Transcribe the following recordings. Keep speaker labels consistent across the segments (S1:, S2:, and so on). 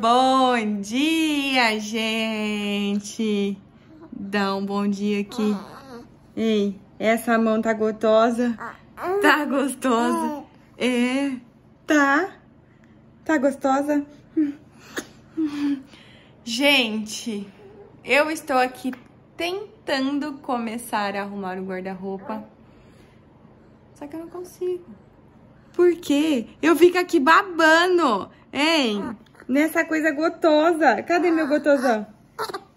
S1: Bom dia, gente! Dá um bom dia aqui. Ei, essa mão tá gostosa? Tá gostosa? É, tá. Tá gostosa? Gente, eu estou aqui tentando começar a arrumar o guarda-roupa. Só que eu não consigo. Por quê? Eu fico aqui babando. Hein? Nessa coisa gotosa. Cadê meu gotosão?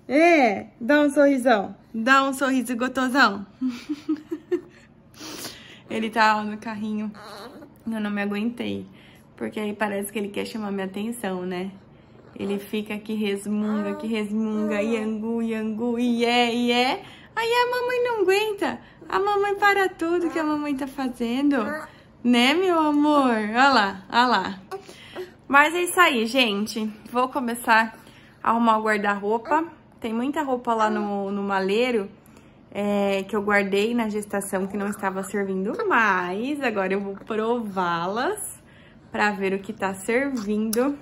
S1: É, dá um sorrisão. Dá um sorriso gotosão. ele tá no carrinho. Eu não me aguentei. Porque aí parece que ele quer chamar minha atenção, né? Ele fica que resmunga, que resmunga, iangu, iangu, ié, ié. Aí a mamãe não aguenta. A mamãe para tudo que a mamãe tá fazendo. Né, meu amor? Olha lá, olha lá. Mas é isso aí, gente. Vou começar a arrumar o guarda-roupa. Tem muita roupa lá no, no maleiro é, que eu guardei na gestação que não estava servindo mais. Agora eu vou prová-las pra ver o que tá servindo.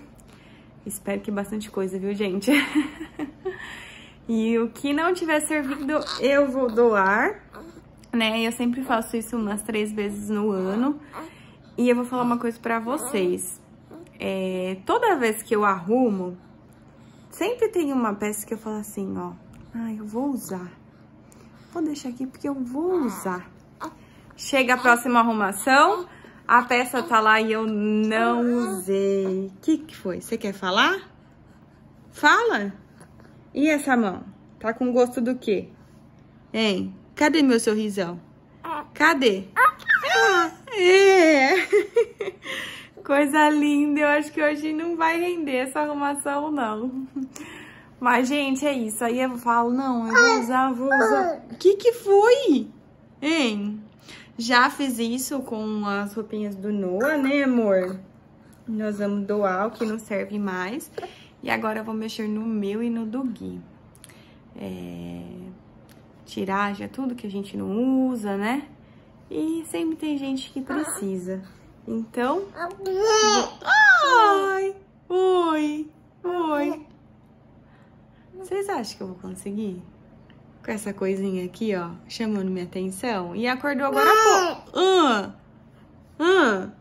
S1: Espero que bastante coisa, viu, gente? e o que não tiver servido, eu vou doar, né? Eu sempre faço isso umas três vezes no ano. E eu vou falar uma coisa pra vocês. É, toda vez que eu arrumo, sempre tem uma peça que eu falo assim, ó. Ah, eu vou usar. Vou deixar aqui porque eu vou usar. Chega a próxima arrumação, a peça tá lá e eu não usei. O que, que foi? Você quer falar? Fala! E essa mão? Tá com gosto do quê? Hein? Cadê meu sorrisão? Cadê? Ah, ah é. Coisa linda, eu acho que hoje não vai render essa arrumação, não. Mas, gente, é isso. Aí eu falo, não, eu vou usar, vou usar. O que que foi? Hein? Já fiz isso com as roupinhas do Noah, né, amor? Nós vamos doar o que não serve mais. E agora eu vou mexer no meu e no do Gui. É... Tirar já tudo que a gente não usa, né? E sempre tem gente que precisa. Então... oi, Oi! Oi! Vocês acham que eu vou conseguir? Com essa coisinha aqui, ó, chamando minha atenção. E acordou agora há pouco. Hã?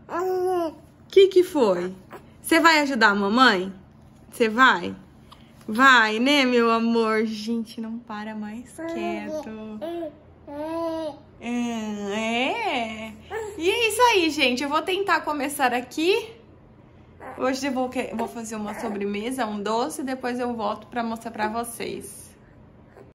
S1: Hã? Que que foi? Você vai ajudar a mamãe? Você vai? Vai, né, meu amor? Gente, não para mais quieto. É, aí, gente. Eu vou tentar começar aqui. Tá. Hoje eu vou, vou fazer uma é. sobremesa, um doce, depois eu volto pra mostrar pra vocês.